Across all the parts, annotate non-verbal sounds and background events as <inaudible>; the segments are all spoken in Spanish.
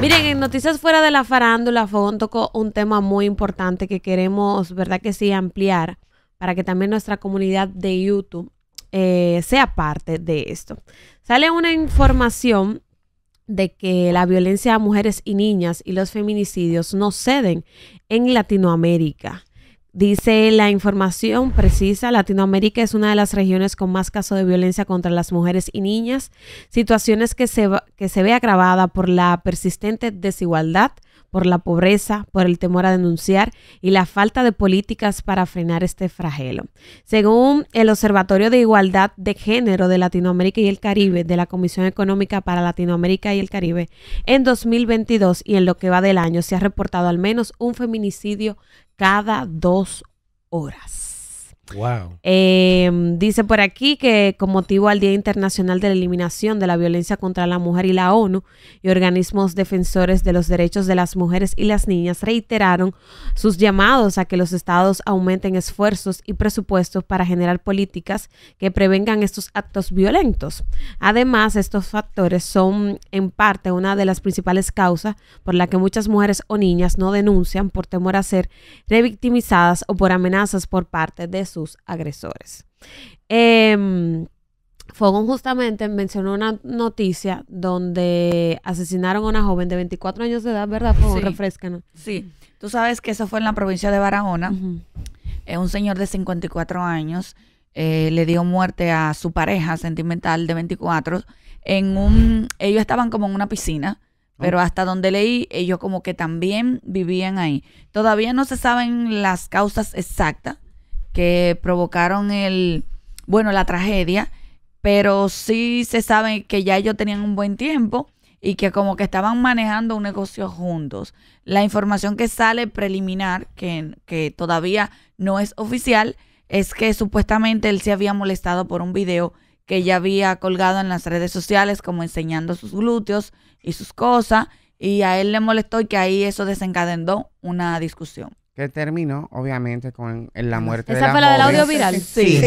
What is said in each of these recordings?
Miren, en Noticias Fuera de la Farándula, Fogón tocó un tema muy importante que queremos, ¿verdad que sí?, ampliar para que también nuestra comunidad de YouTube eh, sea parte de esto. Sale una información de que la violencia a mujeres y niñas y los feminicidios no ceden en Latinoamérica. Dice la información precisa, Latinoamérica es una de las regiones con más casos de violencia contra las mujeres y niñas, situaciones que se, que se ve agravada por la persistente desigualdad, por la pobreza, por el temor a denunciar y la falta de políticas para frenar este flagelo. Según el Observatorio de Igualdad de Género de Latinoamérica y el Caribe de la Comisión Económica para Latinoamérica y el Caribe, en 2022 y en lo que va del año se ha reportado al menos un feminicidio cada dos horas. Wow. Em, dice por aquí que con motivo al Día Internacional de la Eliminación de la Violencia contra la Mujer y la ONU y organismos defensores de los derechos de las mujeres y las niñas reiteraron sus llamados a que los estados aumenten esfuerzos y presupuestos para generar políticas que prevengan estos actos violentos. Además, estos factores son en parte una de las principales causas por la que muchas mujeres o niñas no denuncian por temor a ser revictimizadas o por amenazas por parte de su agresores. Eh, Fogón justamente mencionó una noticia donde asesinaron a una joven de 24 años de edad, ¿verdad? Fogón, sí. Sí, tú sabes que eso fue en la provincia de Barahona. Eh, un señor de 54 años eh, le dio muerte a su pareja sentimental de 24 en un... Ellos estaban como en una piscina, pero hasta donde leí, ellos como que también vivían ahí. Todavía no se saben las causas exactas que provocaron el, bueno, la tragedia, pero sí se sabe que ya ellos tenían un buen tiempo y que como que estaban manejando un negocio juntos. La información que sale preliminar, que, que todavía no es oficial, es que supuestamente él se había molestado por un video que ella había colgado en las redes sociales como enseñando sus glúteos y sus cosas, y a él le molestó y que ahí eso desencadenó una discusión terminó obviamente con la muerte de la Esa fue la del audio viral? Sí.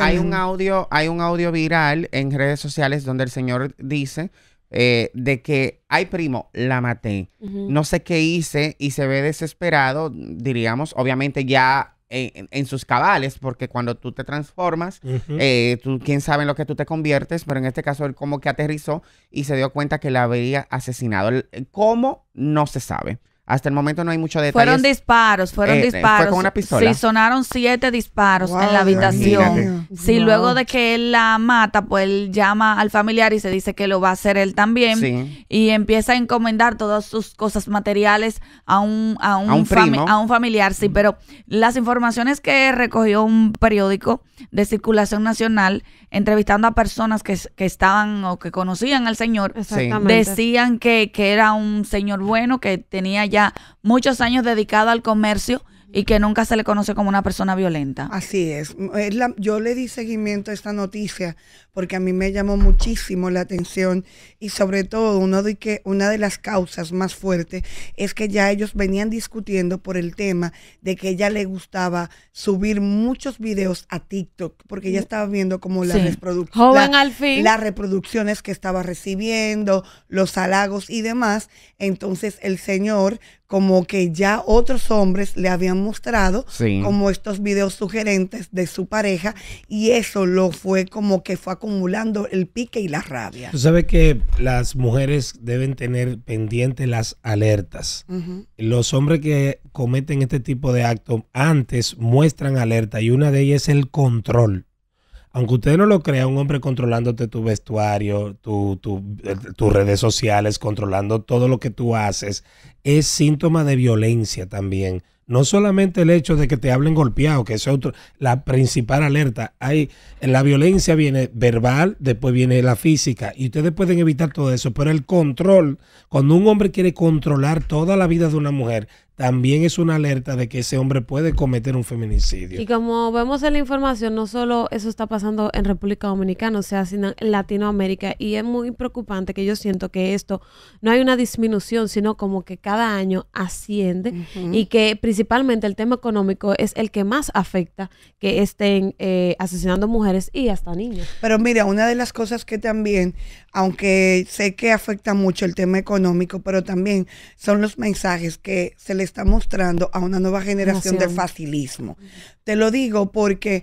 hay, un audio, hay un audio viral en redes sociales donde el señor dice eh, de que, hay primo, la maté, no sé qué hice y se ve desesperado, diríamos, obviamente ya en, sus cabales, porque cuando tú te transformas, eh, tú, quién sabe en lo que tú te conviertes, pero en este caso él como que aterrizó y se dio cuenta que la había asesinado. ¿Cómo? No se sabe. Hasta el momento no hay mucho detalle. Fueron disparos, fueron eh, eh, disparos. Fue con una pistola. Sí, sonaron siete disparos en la habitación. Imagínate. Sí, luego de que él la mata, pues él llama al familiar y se dice que lo va a hacer él también. Y empieza a encomendar todas sus cosas materiales a un, a un, A un familiar, sí. Pero las informaciones que recogió un periódico de circulación nacional, entrevistando a personas que, estaban o que conocían al señor, decían que, que era un señor bueno, que tenía ya muchos años dedicado al comercio y que nunca se le conoce como una persona violenta. Así es. yo le di seguimiento a esta noticia porque a mí me llamó muchísimo la atención y sobre todo uno de que una de las causas más fuertes es que ya ellos venían discutiendo por el tema de que ella le gustaba subir muchos videos a TikTok porque ella mm. estaba viendo como las reproducciones reproducciones que estaba recibiendo, los halagos y demás, entonces el señor como que ya otros hombres le habían mostrado como estos videos sugerentes de su pareja y eso lo fue como que fue a acumulando el pique y la rabia. Tú sabes que las mujeres deben tener pendientes las alertas. Los hombres que cometen este tipo de actos antes muestran alerta y una de ellas es el control. Aunque usted no lo crea, un hombre controlándote tu vestuario, tus redes sociales, controlando todo lo que tú haces, es síntoma de violencia también no solamente el hecho de que te hablen golpeado, que es otro, la principal alerta. Hay, en la violencia viene verbal, después viene la física, y ustedes pueden evitar todo eso, pero el control, cuando un hombre quiere controlar toda la vida de una mujer, también es una alerta de que ese hombre puede cometer un feminicidio. Y como vemos en la información, no solo eso está pasando en República Dominicana, o sea, sino en Latinoamérica, y es muy preocupante que yo siento que esto no hay una disminución, sino como que cada año asciende y que principalmente el tema económico es el que más afecta que estén eh, asesinando mujeres y hasta niños. Pero mira, una de las cosas que también, aunque sé que afecta mucho el tema económico, pero también son los mensajes que se le está mostrando a una nueva generación de facilismo. Te lo digo porque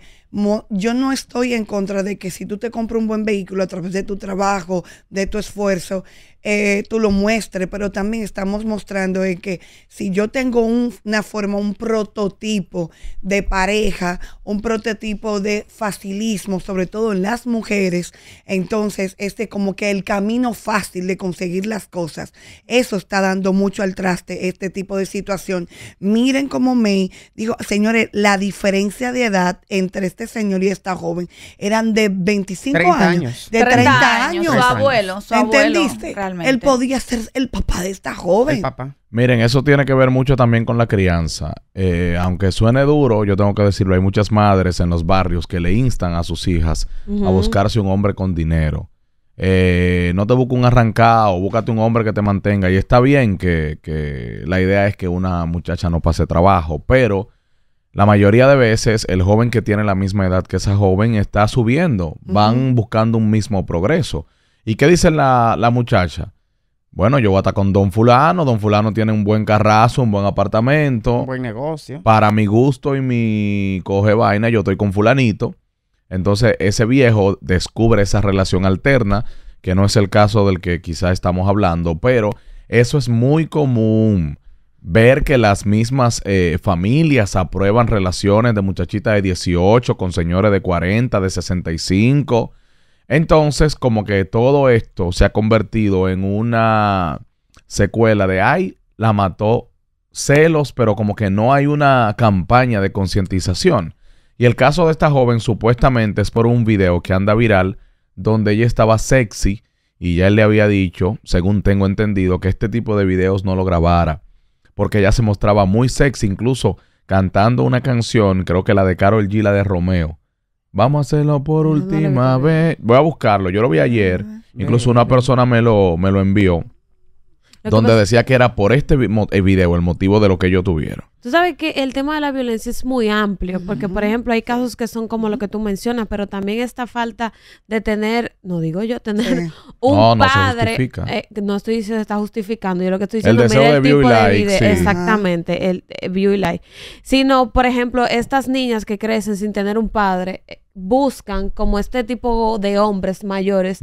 yo no estoy en contra de que si tú te compras un buen vehículo a través de tu trabajo, de tu esfuerzo, eh, tú lo muestres, pero también estamos mostrando que si yo tengo una forma, un prototipo de pareja, un prototipo de facilismo, sobre todo en las mujeres, entonces este como que el camino fácil de conseguir las cosas, eso está dando mucho al traste este tipo de situación. Miren como May dijo, señores, la diferencia de edad entre este este señor y esta joven eran de 25 años, de 30, años. Su abuelo, su ¿Entendiste? Él podía ser el papá de esta joven. papá. Miren, eso tiene que ver mucho también con la crianza. Eh, aunque suene duro, yo tengo que decirlo, hay muchas madres en los barrios que le instan a sus hijas a buscarse un hombre con dinero. Eh, no te busques un arrancado, búscate un hombre que te mantenga. Y está bien que, que la idea es que una muchacha no pase trabajo, pero la mayoría de veces el joven que tiene la misma edad que esa joven está subiendo, van buscando un mismo progreso. ¿Y qué dice la, la muchacha? Bueno, yo voy a estar con Don Fulano. Don Fulano tiene un buen carrazo, un buen apartamento. Un buen negocio. Para mi gusto y mi coge vaina, yo estoy con Fulanito. Entonces, ese viejo descubre esa relación alterna, que no es el caso del que quizá estamos hablando, pero eso es muy común ver que las mismas eh, familias aprueban relaciones de muchachitas de 18 con señores de 40, de 65. Entonces, como que todo esto se ha convertido en una secuela de, ay, la mató celos, pero como que no hay una campaña de concientización. Y el caso de esta joven supuestamente es por un video que anda viral donde ella estaba sexy y ya él le había dicho, según tengo entendido, que este tipo de videos no lo grabara porque ella se mostraba muy sexy, incluso cantando una canción, creo que la de Carol G, la de Romeo. Vamos a hacerlo por última vez. Voy a buscarlo, yo lo vi ayer, ah, incluso una persona me lo, me lo envió donde decía que era por este video el motivo de lo que yo tuvieron. Tú sabes que el tema de la violencia es muy amplio, porque por ejemplo hay casos que son como lo que tú mencionas, pero también esta falta de tener, no digo yo, tener <laughs> un padre. Eh, no estoy diciendo se está justificando, yo lo que estoy diciendo es el, tipo de video, exactamente, el, eh, view y like. Sino, por ejemplo, estas niñas que crecen sin tener un padre, eh, buscan como este tipo de hombres mayores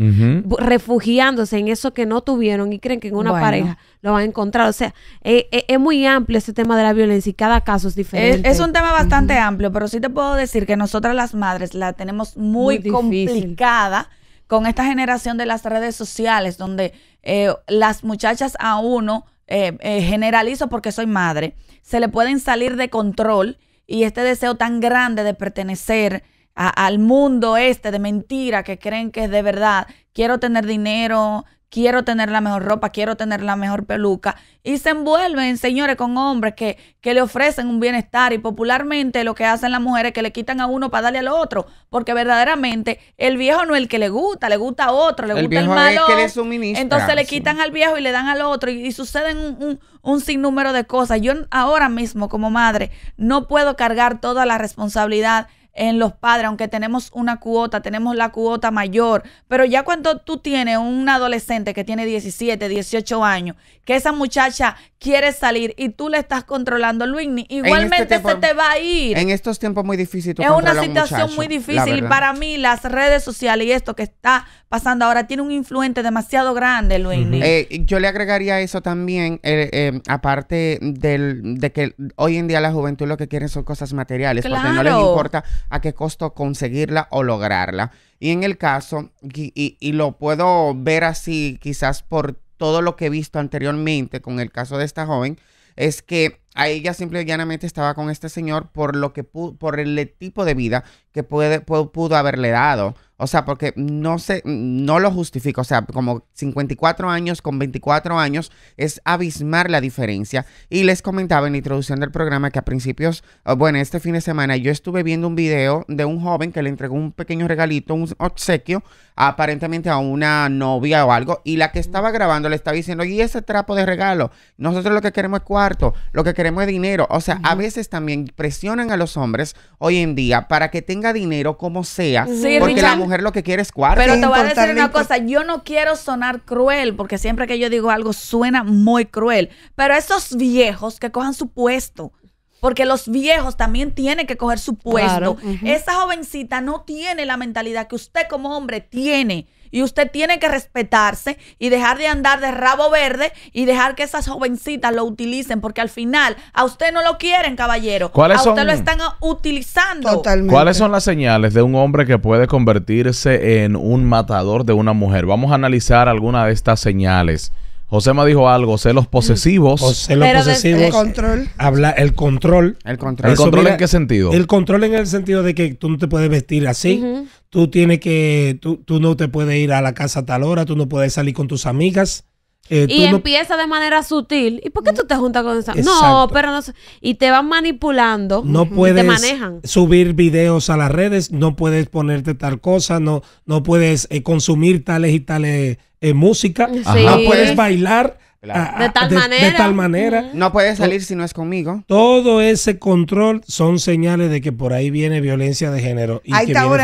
refugiándose en eso que no tuvieron y creen que en una pareja lo van a encontrar. O sea, eh, eh, es, muy amplio este tema de la violencia y cada caso es diferente. Es, un tema bastante amplio, pero sí te puedo decir que nosotras las madres la tenemos muy, complicada con esta generación de las redes sociales donde eh, las muchachas a uno, generalizo porque soy madre, se le pueden salir de control y este deseo tan grande de pertenecer, al mundo este de mentira que creen que es de verdad. Quiero tener dinero, quiero tener la mejor ropa, quiero tener la mejor peluca. Y se envuelven, señores, con hombres que, le ofrecen un bienestar y popularmente lo que hacen las mujeres es que le quitan a uno para darle al otro, porque verdaderamente el viejo no es el que le gusta, le gusta a otro, le gusta el malo. entonces le quitan al viejo y le dan al otro y, suceden un, un, sinnúmero de cosas. Yo ahora mismo como madre no puedo cargar toda la responsabilidad en los padres, aunque tenemos una cuota, tenemos la cuota mayor, pero ya cuando tú tienes un adolescente que tiene 17, 18 años, que esa muchacha quiere salir y tú le estás controlando, Luis. Este igualmente se te va a ir. En estos tiempos muy difíciles Es una situación muy difícil y para mí las redes sociales y esto que está pasando ahora tiene un influente demasiado grande, Luis. Eh, yo le agregaría eso también, eh, eh, aparte del, de que hoy en día la juventud lo que quieren son cosas materiales, porque no les importa a qué costo conseguirla o lograrla. Y en el caso, y, lo puedo ver así quizás por todo lo que he visto anteriormente con el caso de esta joven, es que a ella simple y llanamente estaba con este señor por lo que por el tipo de vida que puede, pudo haberle dado. O sea, porque no sé, no lo justifico. O sea, como 54 años con 24 años es abismar la diferencia. Y les comentaba en la introducción del programa que a principios, oh, bueno, este fin de semana yo estuve viendo un video de un joven que le entregó un pequeño regalito, un obsequio, aparentemente a una novia o algo. Y la que estaba grabando le estaba diciendo, y ese trapo de regalo, nosotros lo que queremos es cuarto, lo que queremos es dinero. O sea, a veces también presionan a los hombres hoy en día para que tenga dinero como sea. porque la lo que quiere es cuarto. Pero te voy a decir una cosa, yo no quiero sonar cruel, porque siempre que yo digo algo suena muy cruel, pero esos viejos que cojan su puesto, porque los viejos también tienen que coger su puesto. Esa jovencita no tiene la mentalidad que usted como hombre tiene y usted tiene que respetarse y dejar de andar de rabo verde y dejar que esas jovencitas lo utilicen, porque al final a usted no lo quieren, caballero. a usted lo están utilizando. ¿Cuáles son las señales de un hombre que puede convertirse en un matador de una mujer? Vamos a analizar alguna de estas señales. José me dijo algo, celos posesivos. celos posesivos. El control. Habla, el control. El control. ¿El control en qué sentido? El control en el sentido de que tú no te puedes vestir así tú tienes que, tú, no te puedes ir a la casa a tal hora, tú no puedes salir con tus amigas. Eh, y empieza de manera sutil. ¿Y por qué tú te juntas con esa? No, pero no. Y te van manipulando. No puedes subir videos a las redes, no puedes ponerte tal cosa, no, no puedes eh, consumir tales y tales eh, música, no puedes bailar de ah, ah, tal manera. No puede salir si no es conmigo. Todo ese control son señales de que por ahí viene violencia de género. Y a, no.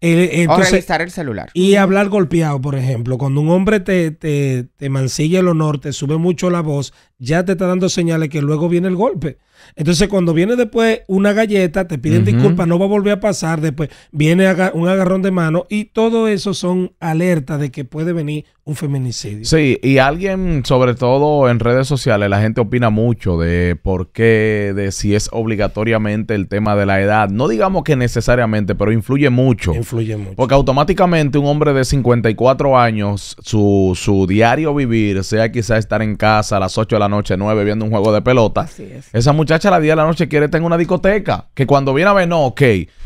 Eh, el celular. Y hablar golpeado, por ejemplo. Cuando un hombre te, te, te mancilla el honor, te sube mucho la voz, ya te está dando señales que luego viene el golpe. Entonces, cuando viene después una galleta, te piden disculpas, no va a volver a pasar. Después viene un agarrón de mano y todo eso son alertas de que puede venir un feminicidio. Sí, y alguien, sobre todo en redes sociales, la gente opina mucho de por qué, de si es obligatoriamente el tema de la edad. No digamos que necesariamente, pero influye mucho. Influye mucho. Porque automáticamente un hombre de 54 años, su, su diario vivir, sea quizá estar en casa a las 8 de la noche, 9, viendo un juego de pelota, Así es. esa muchacha la día la noche quiere estar una discoteca, que cuando viene a ver, no, ok,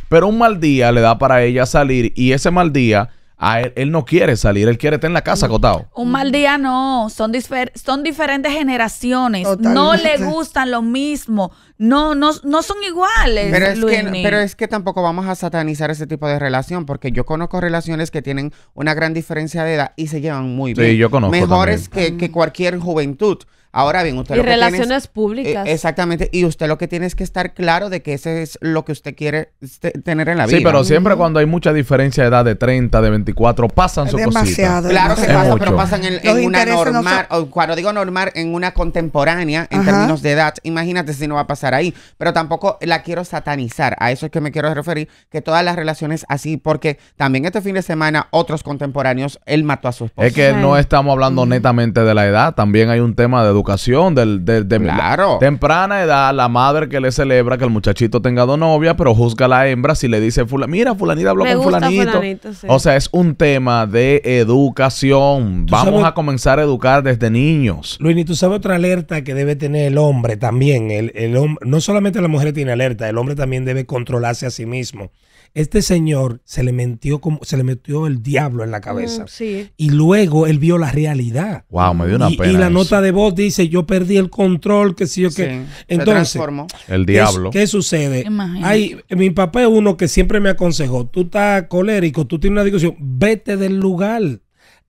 pero un mal día le da para ella salir y ese mal día... A él, no quiere salir, él quiere estar en la casa acotado. Un mal día no, son, son diferentes generaciones, no le gustan lo mismo, no, no, no son iguales. Pero es, que, pero es que tampoco vamos a satanizar ese tipo de relación, porque yo conozco relaciones que tienen una gran diferencia de edad y se llevan muy bien. Sí, yo conozco. Mejores que, que, cualquier juventud. Ahora bien, usted... lo relaciones públicas. Eh, exactamente, y usted lo que tiene es que estar claro de que ese es lo que usted quiere tener en la vida. Sí, pero siempre cuando hay mucha diferencia de edad de 30, de 24, pasan sus cositas. Claro que pasa, pero pasan en, una normal, cuando digo normal, en una contemporánea, en términos de edad. Imagínate si no va a pasar ahí. Pero tampoco la quiero satanizar, a eso es que me quiero referir, que todas las relaciones así, porque también este fin de semana otros contemporáneos, él mató a su esposa. Es que no estamos hablando netamente de la edad, también hay un tema de educación del, de, claro. temprana edad, la madre que le celebra que el muchachito tenga dos novias, pero juzga a la hembra si le dice, Fula, mira, fulanita habló con fulanito. O sea, es un tema de educación. Vamos a comenzar a educar desde niños. Luis, ¿y tú sabes otra alerta que debe tener el hombre también. El, el, no solamente la mujer tiene alerta, el hombre también debe controlarse a sí mismo. Este señor se le metió como se le metió el diablo en la cabeza. sí. Y luego él vio la realidad. Wow, me dio una y, pena. Y la nota de voz dice, "Yo perdí el control, que sí yo que entonces el diablo. ¿Qué, sucede? Hay, mi papá es uno que siempre me aconsejó, tú estás colérico, tú tienes una discusión, vete del lugar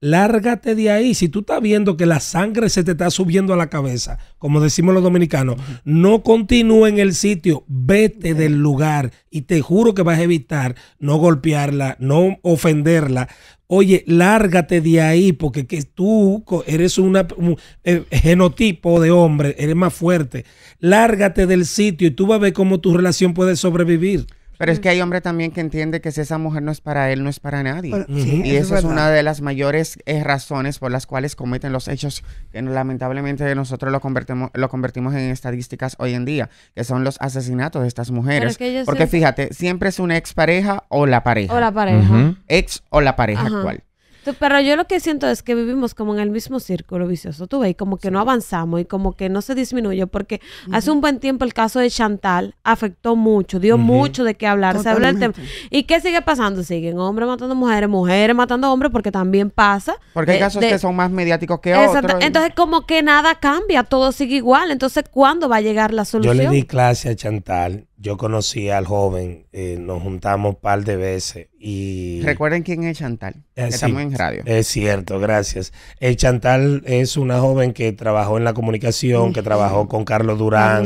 lárgate de ahí. Si tú estás viendo que la sangre se te está subiendo a la cabeza, como decimos los dominicanos, no continúe en el sitio, vete del lugar y te juro que vas a evitar no golpearla, no ofenderla. Oye, lárgate de ahí porque que tú eres un, eh, genotipo de hombre, eres más fuerte. Lárgate del sitio y tú vas a ver cómo tu relación puede sobrevivir. Pero es mm. que hay hombre también que entiende que si esa mujer no es para él, no es para nadie. y eso es, una de las mayores eh, razones por las cuales cometen los hechos que lamentablemente nosotros lo convertimos, lo convertimos en estadísticas hoy en día, que son los asesinatos de estas mujeres. Porque fíjate, siempre es una expareja o la pareja. O la pareja. Ex o la pareja actual. Pero yo lo que siento es que vivimos como en el mismo círculo vicioso, tú ves, como que no avanzamos y como que no se disminuye, porque hace un buen tiempo el caso de Chantal afectó mucho, dio mucho de qué hablar, se habla del tema. ¿Y qué sigue pasando? Siguen hombres matando mujeres, mujeres matando hombres, porque también pasa. Porque hay casos que son más mediáticos que otros. Entonces, como que nada cambia, todo sigue igual. Entonces, ¿cuándo va a llegar la solución? Yo le di clase a Chantal yo conocí al joven, eh, nos juntamos un par de veces y... Recuerden quién es Chantal, eh, estamos en radio. Es cierto, gracias. El eh, Chantal es una joven que trabajó en la comunicación, que trabajó con Carlos Durán,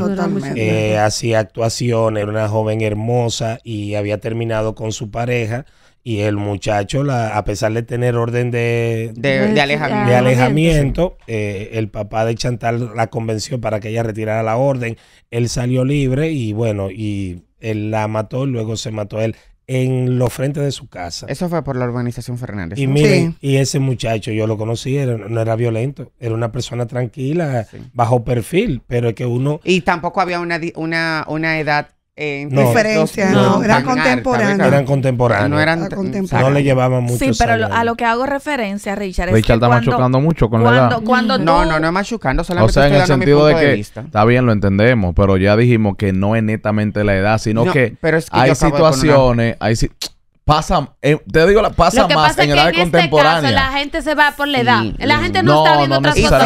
eh, hacía actuaciones, era una joven hermosa y había terminado con su pareja y el muchacho, a pesar de tener orden de, de, alejamiento, eh, el papá de Chantal la convenció para que ella retirara la orden. Él salió libre y bueno, y él la mató, y luego se mató él en los frentes de su casa. Eso fue por la organización Fernández. Y y ese muchacho yo lo conocí, no era violento, era una persona tranquila, bajo perfil, pero es que uno... Y tampoco había una, una, una edad eh, no, no, eran contemporáneos. No, eran contemporáneos. no le llevaban mucho. Sí, pero a lo que hago referencia, Richard, es Richard está machucando mucho con la edad. Cuando No, no, no es machucando, solamente o sea, en el sentido de que está bien, lo entendemos, pero ya dijimos que no es netamente la edad, sino que que hay situaciones, hay pasa, eh, te digo, la pasa más pasa en este Caso, la gente se va por la edad. La gente no, está viendo otras la,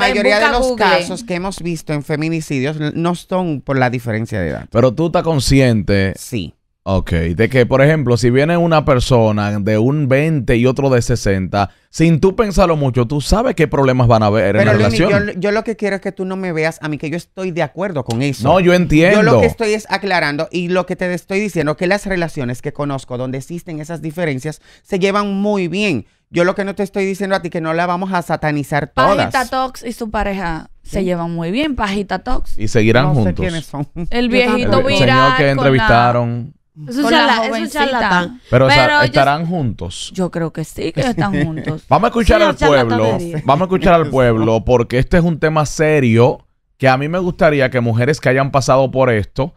mayoría de los, casos que hemos visto en feminicidios no son por la diferencia de edad. Pero tú estás consciente sí. Ok, de que, por ejemplo, si viene una persona de un 20 y otro de 60, sin tú pensarlo mucho, tú sabes qué problemas van a haber en la relación. Yo, lo que quiero es que tú no me veas a mí, que yo estoy de acuerdo con eso. No, yo entiendo. Yo lo que estoy es aclarando y lo que te estoy diciendo, que las relaciones que conozco donde existen esas diferencias se llevan muy bien. Yo lo que no te estoy diciendo a ti que no la vamos a satanizar todas. Pajita Tox y su pareja se llevan muy bien, Pajita Tox. Y seguirán juntos. no Sé quiénes son. El viejito viral. El señor que entrevistaron. Es Pero, estarán juntos. Yo creo que sí, que están <laughs> juntos. Vamos a escuchar al pueblo. Vamos a escuchar al pueblo porque este es un tema serio que a mí me gustaría que mujeres que hayan pasado por esto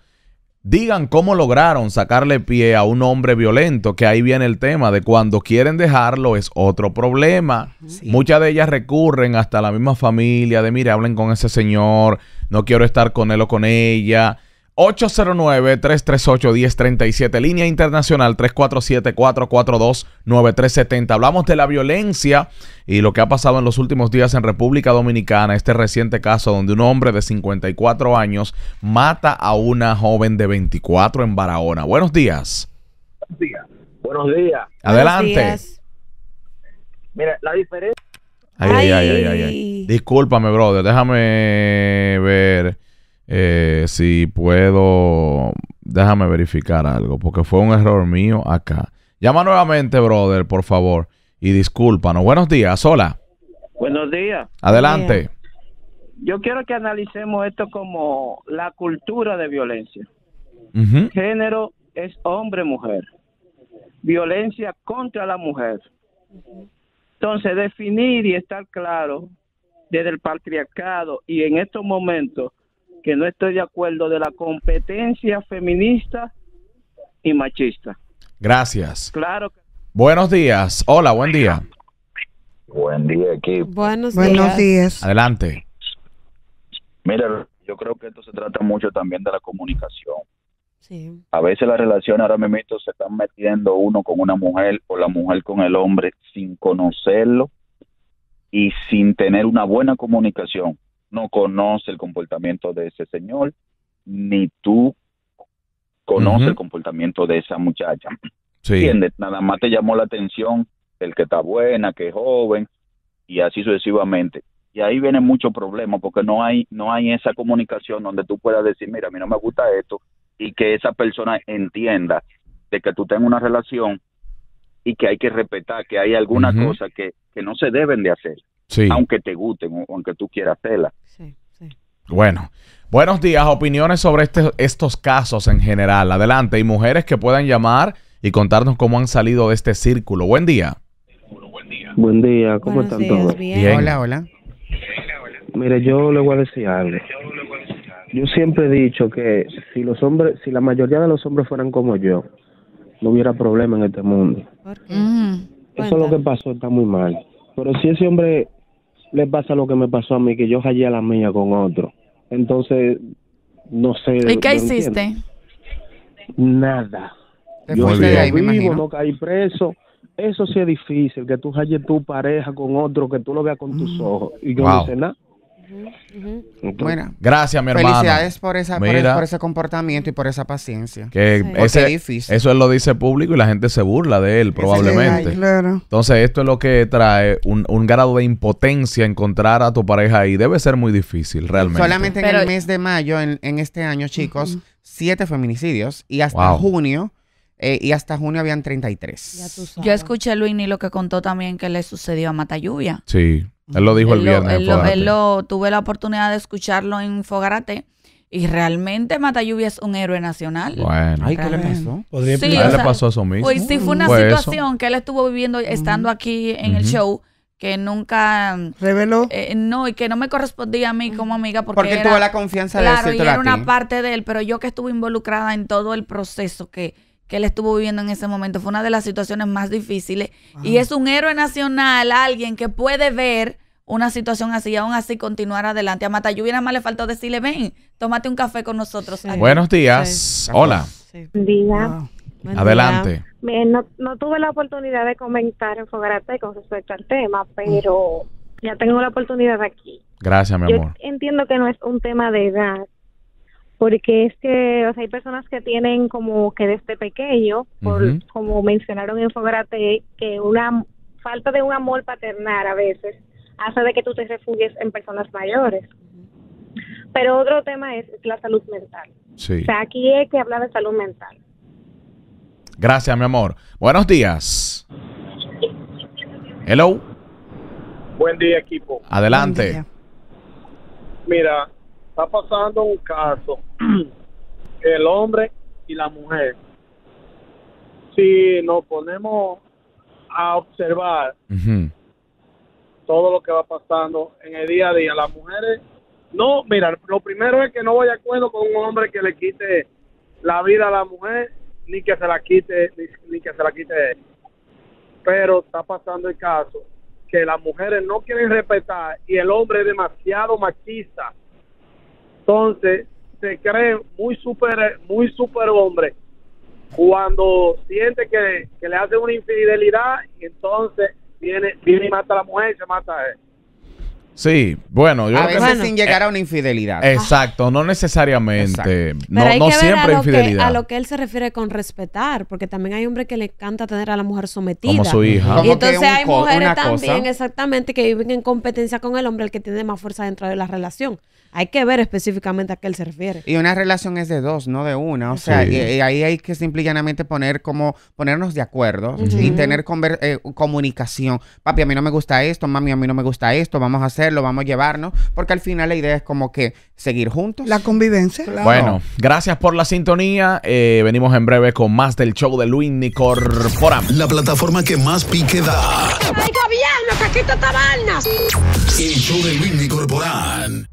digan cómo lograron sacarle pie a un hombre violento, que ahí viene el tema de cuando quieren dejarlo es otro problema. Muchas de ellas recurren hasta la misma familia de, mire, hablen con ese señor, no quiero estar con él o con ella. 809-338-1037, línea internacional 347-442-9370. Hablamos de la violencia y lo que ha pasado en los últimos días en República Dominicana, este reciente caso donde un hombre de 54 años mata a una joven de 24 en Barahona. Buenos días. Buenos días. Adelante. Mira, la diferencia... Ay ay, ay, ay, ay, Discúlpame, brother, déjame ver. Eh, si puedo, déjame verificar algo, porque fue un error mío acá. Llama nuevamente, brother, por favor, y discúlpanos. Buenos días, hola. Buenos días. Adelante. Yo quiero que analicemos esto como la cultura de violencia. Género es hombre-mujer. Violencia contra la mujer. Entonces, definir y estar claro desde el patriarcado y en estos momentos que no estoy de acuerdo de la competencia feminista y machista. Gracias. Claro. Buenos días. Hola, buen día. Buen día, equipo. Buenos, días. Adelante. Mira, yo creo que esto se trata mucho también de la comunicación. Sí. A veces las relaciones ahora mismo se están metiendo uno con una mujer o la mujer con el hombre sin conocerlo y sin tener una buena comunicación no conoce el comportamiento de ese señor, ni tú conoce el comportamiento de esa muchacha. Sí. Nada más te llamó la atención el que está buena, que es joven, y así sucesivamente. Y ahí viene mucho problema porque no hay, no hay esa comunicación donde tú puedas decir, mira, a mí no me gusta esto, y que esa persona entienda de que tú tengas una relación y que hay que respetar, que hay alguna cosa que, que no se deben de hacer aunque te gusten aunque tú quieras hacerla. Bueno, buenos días. Opiniones sobre este, estos casos en general. Adelante. Y mujeres que puedan llamar y contarnos cómo han salido de este círculo. Buen día. Buen día. Buen ¿Cómo están todos? Bien. Hola, hola. Mire, yo le voy a decir algo. Yo siempre he dicho que si los hombres, si la mayoría de los hombres fueran como yo, no hubiera problema en este mundo. Mm. Eso es lo que pasó, está muy mal. Pero si ese hombre le pasa lo que me pasó a mí, que yo hallé a la mía con otro. Entonces, no sé. ¿Y qué hiciste? Nada. Después yo de ahí, vivo, no caí preso. Eso sí es difícil, que tú halles tu pareja con otro que tú lo veas con tus mm. ojos. Y yo no sé nada bueno, gracias, mi hermano. Felicidades por, esa, por, ese comportamiento y por esa paciencia. Que es difícil. Eso él lo dice público y la gente se burla de él, probablemente. claro. Entonces, esto es lo que trae un, grado de impotencia encontrar a tu pareja y Debe ser muy difícil, realmente. Solamente en el mes de mayo, en, este año, chicos, siete feminicidios y hasta junio eh, y hasta junio habían 33. Yo escuché a Luis lo que contó también que le sucedió a Lluvia. Sí, él lo dijo el viernes. Él lo, tuve la oportunidad de escucharlo en Fogarate. Y realmente Mata Lluvia es un héroe nacional. Bueno. Ay, ¿qué le pasó? ¿Podría sí, pasó a eso mismo? Pues sí, fue una situación que él estuvo viviendo estando aquí en el show que nunca reveló eh, no y que no me correspondía a mí como amiga porque, porque tuvo la confianza de claro y era una parte de él pero yo que estuve involucrada en todo el proceso que que él estuvo viviendo en ese momento. Fue una de las situaciones más difíciles. Y es un héroe nacional, alguien que puede ver una situación así y aún así continuar adelante. A Matayubi nada más le faltó decirle, ven, tómate un café con nosotros. Buenos días. Hola. día. Adelante. no, no, tuve la oportunidad de comentar en Fogarate con respecto al tema, mm. pero ya tengo la oportunidad aquí. Gracias, mi amor. entiendo que no es un tema de edad, porque es que o sea, hay personas que tienen como que desde pequeño, como mencionaron en que una falta de un amor paternal a veces hace de que tú te refugies en personas mayores. Pero otro tema es, la salud mental. O sea, aquí hay que hablar de salud mental. Gracias, mi amor. Buenos días. Hello. Buen día, equipo. Adelante. Mira, está pasando un caso <clears throat> el hombre y la mujer, si nos ponemos a observar todo lo que va pasando en el día a día, las mujeres, no, mira, lo primero es que no voy a acuerdo con un hombre que le quite la vida a la mujer, ni que se la quite, ni, que se la quite él. Pero está pasando el caso que las mujeres no quieren respetar y el hombre es demasiado machista entonces, se cree muy super, muy super hombre cuando siente que, le hace una infidelidad, entonces viene, viene y mata a la mujer y se mata a él. Sí, bueno, yo a veces sin llegar eh, a una infidelidad. Exacto, no necesariamente. No, siempre a lo infidelidad. Que, a lo que él se refiere con respetar, porque también hay hombres que le encanta tener a la mujer sometida. Como su hija. y entonces hay mujeres también, exactamente, que viven en competencia con el hombre, el que tiene más fuerza dentro de la relación. Hay que ver específicamente a qué él se refiere. Y una relación es de dos, no de una. O sea, y, ahí hay que simplemente poner como ponernos de acuerdo y tener eh, comunicación. Papi, a mí no me gusta esto, mami, a mí no me gusta esto, vamos a hacer lo vamos a llevarnos, porque al final la idea es como que seguir juntos. La convivencia. Bueno, gracias por la sintonía. Eh, venimos en breve con más del show de Luis Forum La plataforma que más pique da. gobierno, Tabarnas! El show de Luis